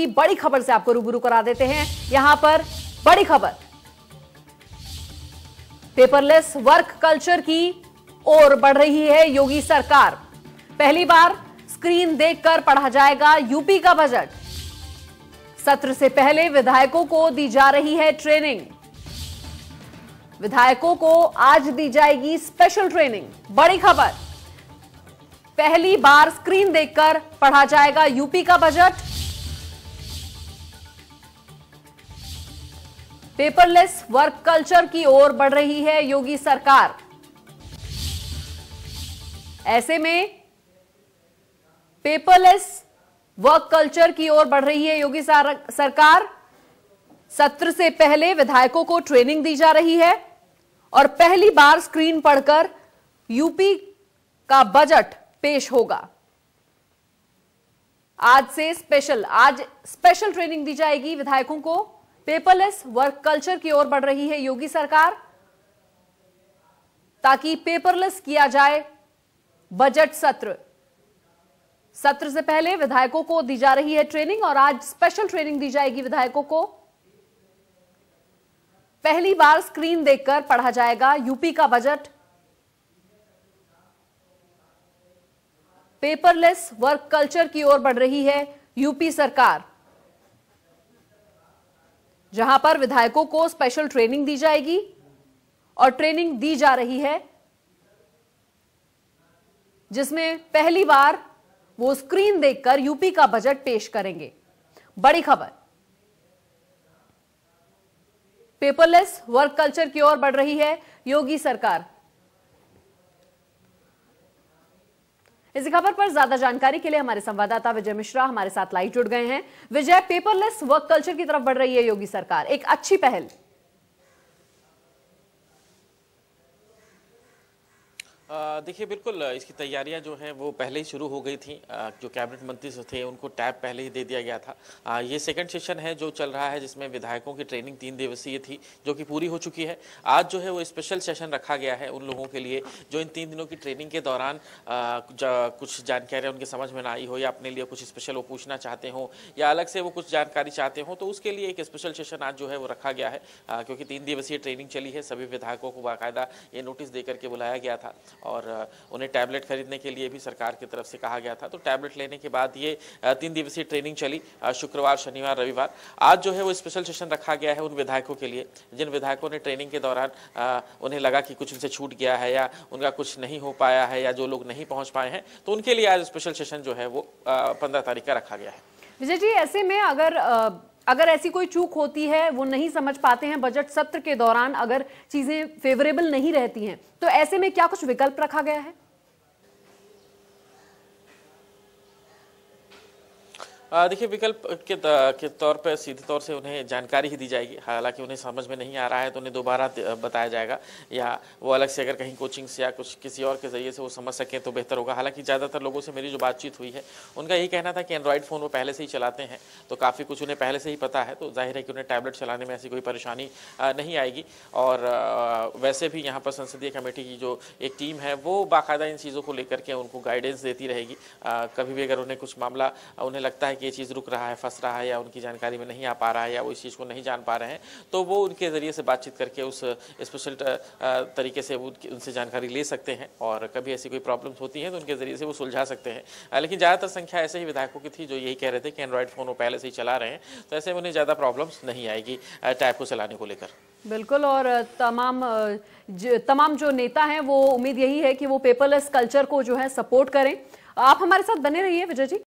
की बड़ी खबर से आपको रूबरू करा देते हैं यहां पर बड़ी खबर पेपरलेस वर्क कल्चर की ओर बढ़ रही है योगी सरकार पहली बार स्क्रीन देखकर पढ़ा जाएगा यूपी का बजट सत्र से पहले विधायकों को दी जा रही है ट्रेनिंग विधायकों को आज दी जाएगी स्पेशल ट्रेनिंग बड़ी खबर पहली बार स्क्रीन देखकर पढ़ा जाएगा यूपी का बजट पेपरलेस वर्क कल्चर की ओर बढ़ रही है योगी सरकार ऐसे में पेपरलेस वर्क कल्चर की ओर बढ़ रही है योगी सरकार सत्र से पहले विधायकों को ट्रेनिंग दी जा रही है और पहली बार स्क्रीन पढ़कर यूपी का बजट पेश होगा आज से स्पेशल आज स्पेशल ट्रेनिंग दी जाएगी विधायकों को पेपरलेस वर्क कल्चर की ओर बढ़ रही है योगी सरकार ताकि पेपरलेस किया जाए बजट सत्र सत्र से पहले विधायकों को दी जा रही है ट्रेनिंग और आज स्पेशल ट्रेनिंग दी जाएगी विधायकों को पहली बार स्क्रीन देखकर पढ़ा जाएगा यूपी का बजट पेपरलेस वर्क कल्चर की ओर बढ़ रही है यूपी सरकार जहां पर विधायकों को स्पेशल ट्रेनिंग दी जाएगी और ट्रेनिंग दी जा रही है जिसमें पहली बार वो स्क्रीन देखकर यूपी का बजट पेश करेंगे बड़ी खबर पेपरलेस वर्क कल्चर की ओर बढ़ रही है योगी सरकार इसी खबर पर ज्यादा जानकारी के लिए हमारे संवाददाता विजय मिश्रा हमारे साथ लाइव जुड़ गए हैं विजय पेपरलेस वर्क कल्चर की तरफ बढ़ रही है योगी सरकार एक अच्छी पहल देखिए बिल्कुल इसकी तैयारियां जो हैं वो पहले ही शुरू हो गई थी जो कैबिनेट मंत्री थे उनको टैब पहले ही दे दिया गया था ये सेकंड सेशन है जो चल रहा है जिसमें विधायकों की ट्रेनिंग तीन दिवसीय थी जो कि पूरी हो चुकी है आज जो है वो स्पेशल सेशन रखा गया है उन लोगों के लिए जो इन तीन दिनों की ट्रेनिंग के दौरान जा, कुछ जानकारियाँ उनके समझ में ना आई हो या अपने लिए कुछ स्पेशल वो पूछना चाहते हों या अलग से वो कुछ जानकारी चाहते हों तो उसके लिए एक स्पेशल सेशन आज जो है वो रखा गया है क्योंकि तीन दिवसीय ट्रेनिंग चली है सभी विधायकों को बाकायदा ये नोटिस दे करके बुलाया गया था और उन्हें टैबलेट खरीदने के लिए भी सरकार की तरफ से कहा गया था तो टैबलेट लेने के बाद ये तीन दिवसीय ट्रेनिंग चली शुक्रवार शनिवार रविवार आज जो है वो स्पेशल सेशन रखा गया है उन विधायकों के लिए जिन विधायकों ने ट्रेनिंग के दौरान उन्हें लगा कि कुछ उनसे छूट गया है या उनका कुछ नहीं हो पाया है या जो लोग नहीं पहुँच पाए हैं तो उनके लिए आज स्पेशल सेशन जो है वो पंद्रह तारीख का रखा गया है विजय जी ऐसे में अगर अगर ऐसी कोई चूक होती है वो नहीं समझ पाते हैं बजट सत्र के दौरान अगर चीज़ें फेवरेबल नहीं रहती हैं तो ऐसे में क्या कुछ विकल्प रखा गया है देखिए विकल्प के के तौर पर सीधे तौर से उन्हें जानकारी ही दी जाएगी हालांकि उन्हें समझ में नहीं आ रहा है तो उन्हें दोबारा बताया जाएगा या वो अलग से अगर कहीं कोचिंग्स या कुछ किसी और के ज़रिए से वो समझ सकें तो बेहतर होगा हालांकि ज़्यादातर लोगों से मेरी जो बातचीत हुई है उनका यही कहना था कि एंड्रॉयड फ़ोन वो पहले से ही चलाते हैं तो काफ़ी कुछ उन्हें पहले से ही पता है तो जाहिर है कि उन्हें टैबलेट चलाने में ऐसी कोई परेशानी नहीं आएगी और वैसे भी यहाँ पर संसदीय कमेटी की जो एक टीम है वो बाकायदा इन चीज़ों को लेकर के उनको गाइडेंस देती रहेगी कभी भी अगर उन्हें कुछ मामला उन्हें लगता है कि ये चीज़ रुक रहा है फंस रहा है या उनकी जानकारी में नहीं आ पा रहा है या वो इस चीज़ को नहीं जान पा रहे हैं तो वो उनके ज़रिए से बातचीत करके उस स्पेशल तरीके से उनसे जानकारी ले सकते हैं और कभी ऐसी कोई प्रॉब्लम्स होती हैं तो उनके ज़रिए से वो सुलझा सकते हैं लेकिन ज़्यादातर संख्या ऐसे ही विधायकों की थी जो यही कह रहे थे कि एंड्रॉयड फ़ोन वो पहले से ही चला रहे हैं तो ऐसे में उन्हें ज़्यादा प्रॉब्लम्स नहीं आएगी टैप को चलाने को लेकर बिल्कुल और तमाम तमाम जो नेता हैं वो उम्मीद यही है कि वो पेपरलेस कल्चर को जो है सपोर्ट करें आप हमारे साथ बने रहिए विजय जी